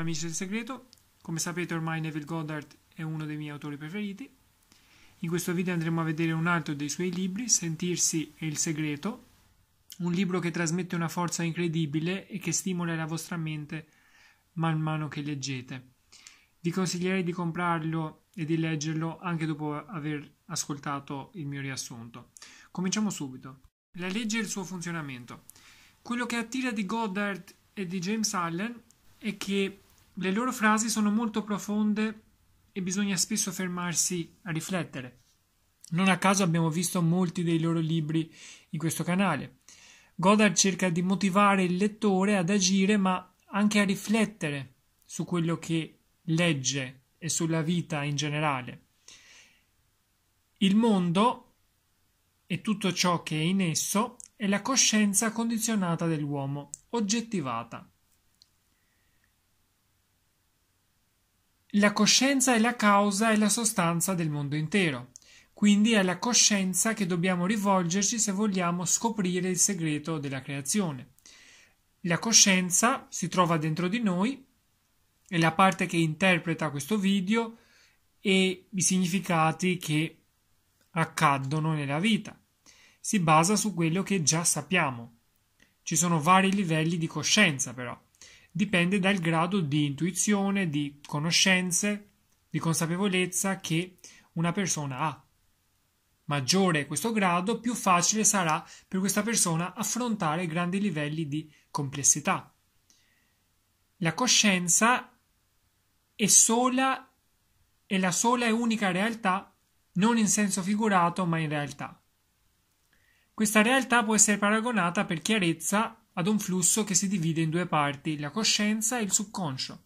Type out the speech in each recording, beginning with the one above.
Allora, amici del segreto, come sapete ormai Neville Goddard è uno dei miei autori preferiti. In questo video andremo a vedere un altro dei suoi libri, Sentirsi e il segreto, un libro che trasmette una forza incredibile e che stimola la vostra mente man mano che leggete. Vi consiglierei di comprarlo e di leggerlo anche dopo aver ascoltato il mio riassunto. Cominciamo subito. La legge e il suo funzionamento. Quello che attira di Goddard e di James Allen è che le loro frasi sono molto profonde e bisogna spesso fermarsi a riflettere. Non a caso abbiamo visto molti dei loro libri in questo canale. Goddard cerca di motivare il lettore ad agire, ma anche a riflettere su quello che legge e sulla vita in generale. Il mondo e tutto ciò che è in esso è la coscienza condizionata dell'uomo, oggettivata. La coscienza è la causa e la sostanza del mondo intero. Quindi è alla coscienza che dobbiamo rivolgerci se vogliamo scoprire il segreto della creazione. La coscienza si trova dentro di noi, è la parte che interpreta questo video e i significati che accadono nella vita. Si basa su quello che già sappiamo. Ci sono vari livelli di coscienza però dipende dal grado di intuizione, di conoscenze, di consapevolezza che una persona ha. Maggiore questo grado, più facile sarà per questa persona affrontare grandi livelli di complessità. La coscienza è sola è la sola e unica realtà, non in senso figurato, ma in realtà. Questa realtà può essere paragonata per chiarezza ad un flusso che si divide in due parti, la coscienza e il subconscio.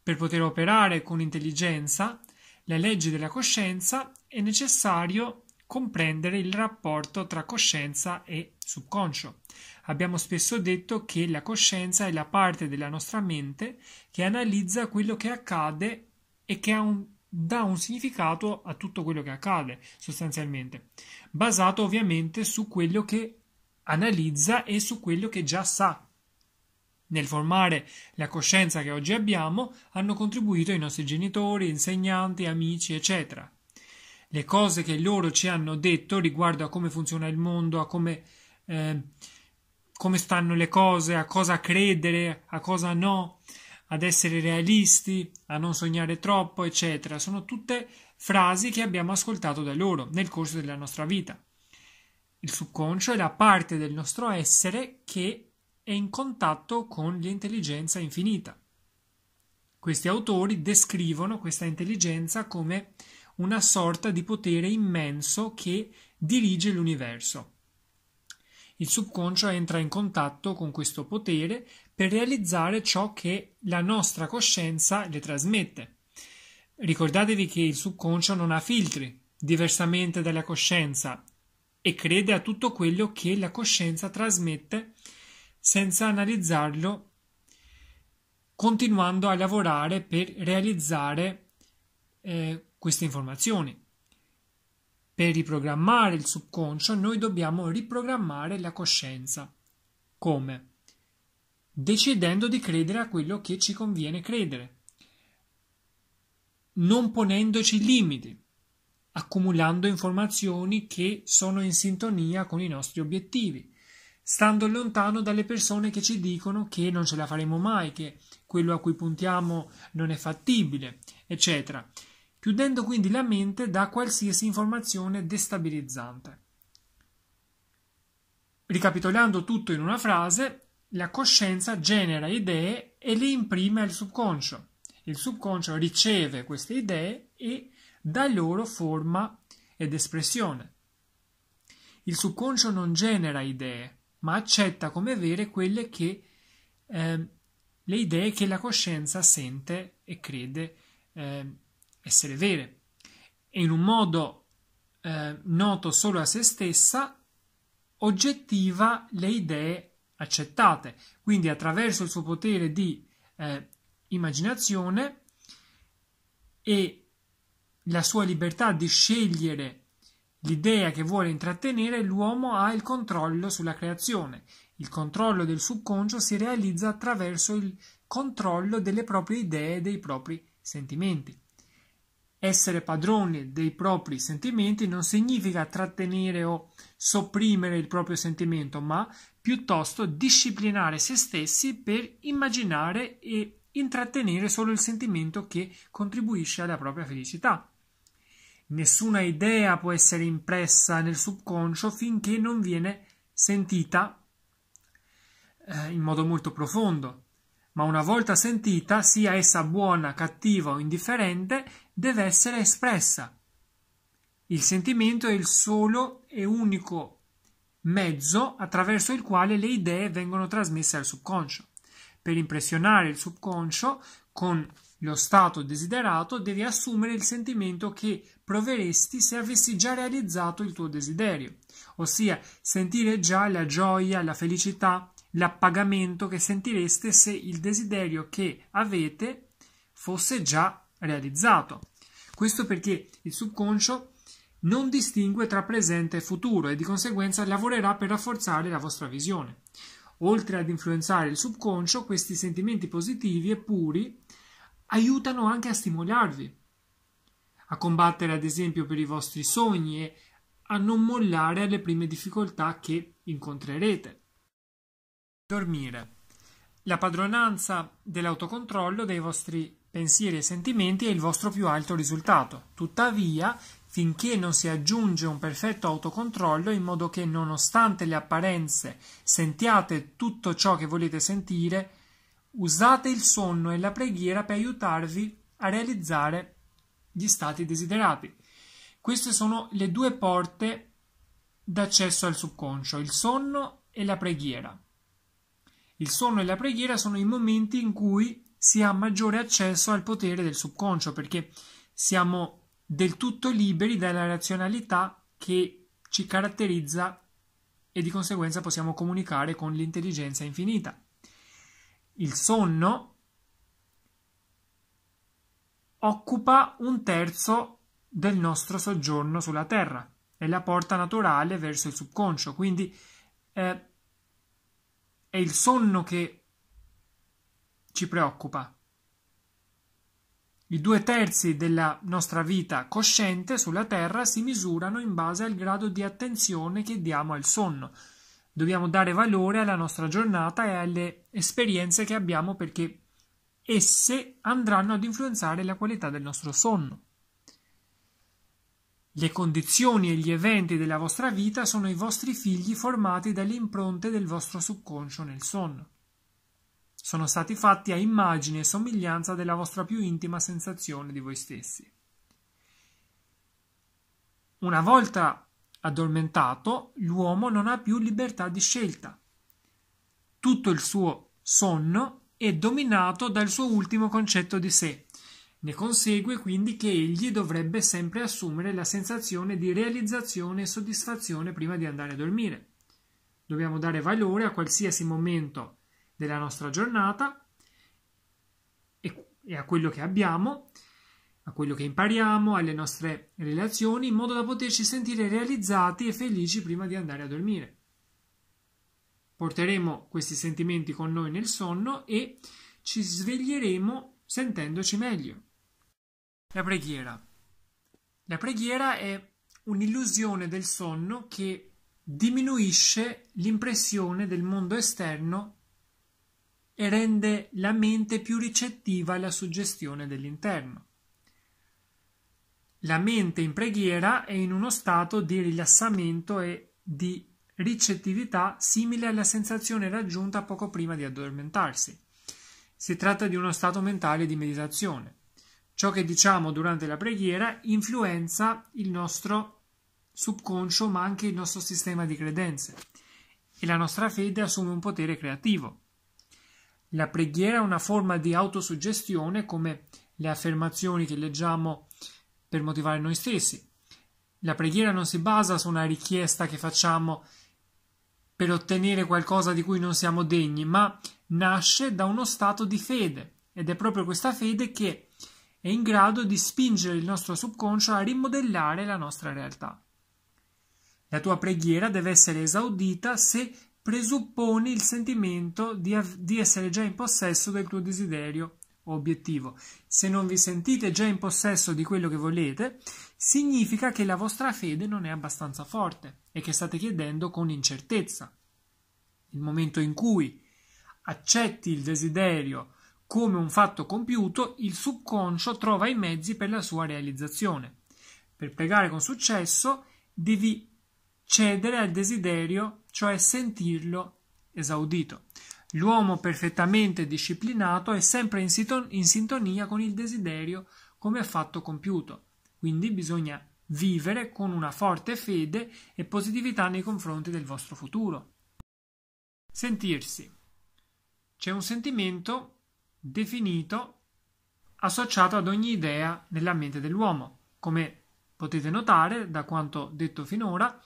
Per poter operare con intelligenza le leggi della coscienza è necessario comprendere il rapporto tra coscienza e subconscio. Abbiamo spesso detto che la coscienza è la parte della nostra mente che analizza quello che accade e che un, dà un significato a tutto quello che accade, sostanzialmente, basato ovviamente su quello che analizza e su quello che già sa. Nel formare la coscienza che oggi abbiamo hanno contribuito i nostri genitori, insegnanti, amici, eccetera. Le cose che loro ci hanno detto riguardo a come funziona il mondo, a come, eh, come stanno le cose, a cosa credere, a cosa no, ad essere realisti, a non sognare troppo, eccetera, sono tutte frasi che abbiamo ascoltato da loro nel corso della nostra vita. Il subconscio è la parte del nostro essere che è in contatto con l'intelligenza infinita. Questi autori descrivono questa intelligenza come una sorta di potere immenso che dirige l'universo. Il subconscio entra in contatto con questo potere per realizzare ciò che la nostra coscienza le trasmette. Ricordatevi che il subconscio non ha filtri, diversamente dalla coscienza, e crede a tutto quello che la coscienza trasmette senza analizzarlo, continuando a lavorare per realizzare eh, queste informazioni. Per riprogrammare il subconscio noi dobbiamo riprogrammare la coscienza. Come? Decidendo di credere a quello che ci conviene credere, non ponendoci limiti accumulando informazioni che sono in sintonia con i nostri obiettivi, stando lontano dalle persone che ci dicono che non ce la faremo mai, che quello a cui puntiamo non è fattibile, eccetera, chiudendo quindi la mente da qualsiasi informazione destabilizzante. Ricapitolando tutto in una frase, la coscienza genera idee e le imprime al subconscio. Il subconscio riceve queste idee e da loro forma ed espressione. Il subconscio non genera idee, ma accetta come vere quelle che eh, le idee che la coscienza sente e crede eh, essere vere. E in un modo eh, noto solo a se stessa, oggettiva le idee accettate. Quindi attraverso il suo potere di eh, immaginazione e la sua libertà di scegliere l'idea che vuole intrattenere, l'uomo ha il controllo sulla creazione. Il controllo del subconscio si realizza attraverso il controllo delle proprie idee e dei propri sentimenti. Essere padroni dei propri sentimenti non significa trattenere o sopprimere il proprio sentimento, ma piuttosto disciplinare se stessi per immaginare e intrattenere solo il sentimento che contribuisce alla propria felicità. Nessuna idea può essere impressa nel subconscio finché non viene sentita eh, in modo molto profondo. Ma una volta sentita, sia essa buona, cattiva o indifferente, deve essere espressa. Il sentimento è il solo e unico mezzo attraverso il quale le idee vengono trasmesse al subconscio. Per impressionare il subconscio con lo stato desiderato devi assumere il sentimento che proveresti se avessi già realizzato il tuo desiderio, ossia sentire già la gioia, la felicità, l'appagamento che sentireste se il desiderio che avete fosse già realizzato. Questo perché il subconscio non distingue tra presente e futuro e di conseguenza lavorerà per rafforzare la vostra visione. Oltre ad influenzare il subconscio, questi sentimenti positivi e puri aiutano anche a stimolarvi, a combattere ad esempio per i vostri sogni e a non mollare alle prime difficoltà che incontrerete. Dormire. La padronanza dell'autocontrollo dei vostri pensieri e sentimenti è il vostro più alto risultato. Tuttavia, finché non si aggiunge un perfetto autocontrollo in modo che nonostante le apparenze sentiate tutto ciò che volete sentire, Usate il sonno e la preghiera per aiutarvi a realizzare gli stati desiderati. Queste sono le due porte d'accesso al subconscio, il sonno e la preghiera. Il sonno e la preghiera sono i momenti in cui si ha maggiore accesso al potere del subconscio perché siamo del tutto liberi dalla razionalità che ci caratterizza e di conseguenza possiamo comunicare con l'intelligenza infinita il sonno occupa un terzo del nostro soggiorno sulla Terra, è la porta naturale verso il subconscio, quindi eh, è il sonno che ci preoccupa. I due terzi della nostra vita cosciente sulla Terra si misurano in base al grado di attenzione che diamo al sonno. Dobbiamo dare valore alla nostra giornata e alle esperienze che abbiamo perché esse andranno ad influenzare la qualità del nostro sonno. Le condizioni e gli eventi della vostra vita sono i vostri figli formati dalle impronte del vostro subconscio nel sonno. Sono stati fatti a immagine e somiglianza della vostra più intima sensazione di voi stessi. Una volta addormentato, l'uomo non ha più libertà di scelta. Tutto il suo sonno è dominato dal suo ultimo concetto di sé. Ne consegue quindi che egli dovrebbe sempre assumere la sensazione di realizzazione e soddisfazione prima di andare a dormire. Dobbiamo dare valore a qualsiasi momento della nostra giornata e a quello che abbiamo a quello che impariamo, alle nostre relazioni, in modo da poterci sentire realizzati e felici prima di andare a dormire. Porteremo questi sentimenti con noi nel sonno e ci sveglieremo sentendoci meglio. La preghiera. La preghiera è un'illusione del sonno che diminuisce l'impressione del mondo esterno e rende la mente più ricettiva alla suggestione dell'interno. La mente in preghiera è in uno stato di rilassamento e di ricettività simile alla sensazione raggiunta poco prima di addormentarsi. Si tratta di uno stato mentale di meditazione. Ciò che diciamo durante la preghiera influenza il nostro subconscio ma anche il nostro sistema di credenze e la nostra fede assume un potere creativo. La preghiera è una forma di autosuggestione come le affermazioni che leggiamo per motivare noi stessi. La preghiera non si basa su una richiesta che facciamo per ottenere qualcosa di cui non siamo degni, ma nasce da uno stato di fede ed è proprio questa fede che è in grado di spingere il nostro subconscio a rimodellare la nostra realtà. La tua preghiera deve essere esaudita se presupponi il sentimento di, av- di essere già in possesso del tuo desiderio obiettivo. Se non vi sentite già in possesso di quello che volete, significa che la vostra fede non è abbastanza forte e che state chiedendo con incertezza. Il momento in cui accetti il desiderio come un fatto compiuto, il subconscio trova i mezzi per la sua realizzazione. Per pregare con successo devi cedere al desiderio, cioè sentirlo esaudito. L'uomo perfettamente disciplinato è sempre in, in sintonia con il desiderio come fatto compiuto. Quindi bisogna vivere con una forte fede e positività nei confronti del vostro futuro. Sentirsi. C'è un sentimento definito associato ad ogni idea nella mente dell'uomo. Come potete notare da quanto detto finora,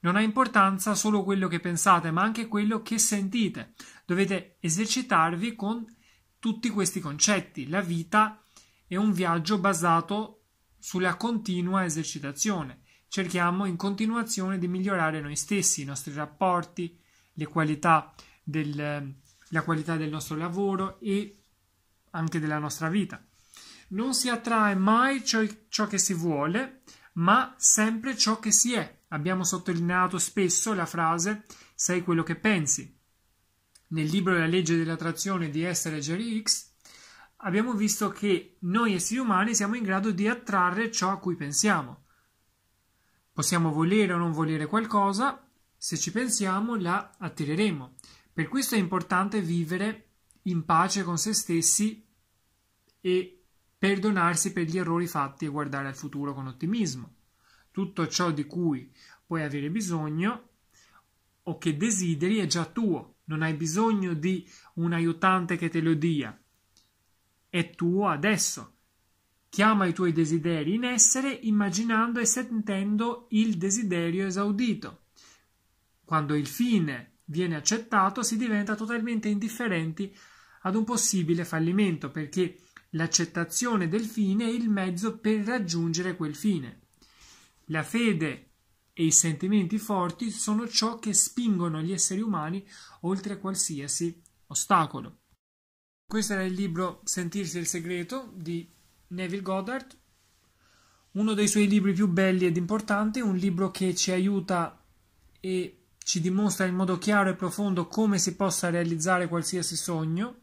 non ha importanza solo quello che pensate, ma anche quello che sentite. Dovete esercitarvi con tutti questi concetti. La vita è un viaggio basato sulla continua esercitazione. Cerchiamo in continuazione di migliorare noi stessi, i nostri rapporti, le qualità del, la qualità del nostro lavoro e anche della nostra vita. Non si attrae mai ciò, ciò, che si vuole, ma sempre ciò che si è. Abbiamo sottolineato spesso la frase sei quello che pensi nel libro La legge dell'attrazione di essere e Jerry X, abbiamo visto che noi esseri umani siamo in grado di attrarre ciò a cui pensiamo. Possiamo volere o non volere qualcosa, se ci pensiamo la attireremo. Per questo è importante vivere in pace con se stessi e perdonarsi per gli errori fatti e guardare al futuro con ottimismo. Tutto ciò di cui puoi avere bisogno o che desideri è già tuo non hai bisogno di un aiutante che te lo dia. È tuo adesso. Chiama i tuoi desideri in essere immaginando e sentendo il desiderio esaudito. Quando il fine viene accettato si diventa totalmente indifferenti ad un possibile fallimento perché l'accettazione del fine è il mezzo per raggiungere quel fine. La fede e i sentimenti forti sono ciò che spingono gli esseri umani oltre a qualsiasi ostacolo. Questo era il libro Sentirsi il segreto di Neville Goddard, uno dei suoi libri più belli ed importanti, un libro che ci aiuta e ci dimostra in modo chiaro e profondo come si possa realizzare qualsiasi sogno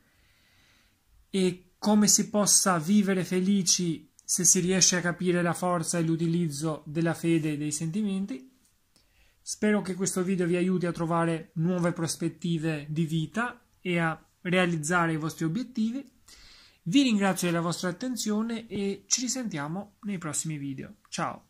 e come si possa vivere felici se si riesce a capire la forza e l'utilizzo della fede e dei sentimenti. Spero che questo video vi aiuti a trovare nuove prospettive di vita e a realizzare i vostri obiettivi. Vi ringrazio della vostra attenzione e ci risentiamo nei prossimi video. Ciao!